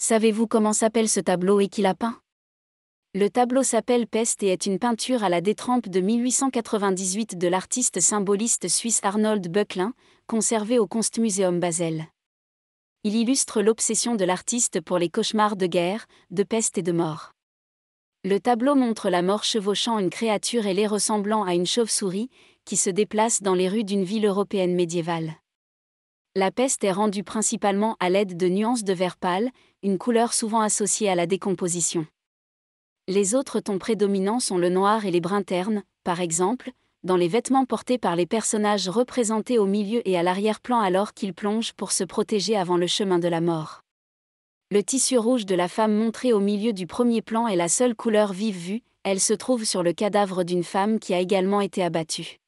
Savez-vous comment s'appelle ce tableau et qui l'a peint Le tableau s'appelle Peste et est une peinture à la détrempe de 1898 de l'artiste symboliste suisse Arnold Böcklin, conservé au Kunstmuseum Basel. Il illustre l'obsession de l'artiste pour les cauchemars de guerre, de peste et de mort. Le tableau montre la mort chevauchant une créature et les ressemblant à une chauve-souris, qui se déplace dans les rues d'une ville européenne médiévale. La peste est rendue principalement à l'aide de nuances de vert pâle, une couleur souvent associée à la décomposition. Les autres tons prédominants sont le noir et les bruns ternes, par exemple, dans les vêtements portés par les personnages représentés au milieu et à l'arrière-plan alors qu'ils plongent pour se protéger avant le chemin de la mort. Le tissu rouge de la femme montrée au milieu du premier plan est la seule couleur vive vue, elle se trouve sur le cadavre d'une femme qui a également été abattue.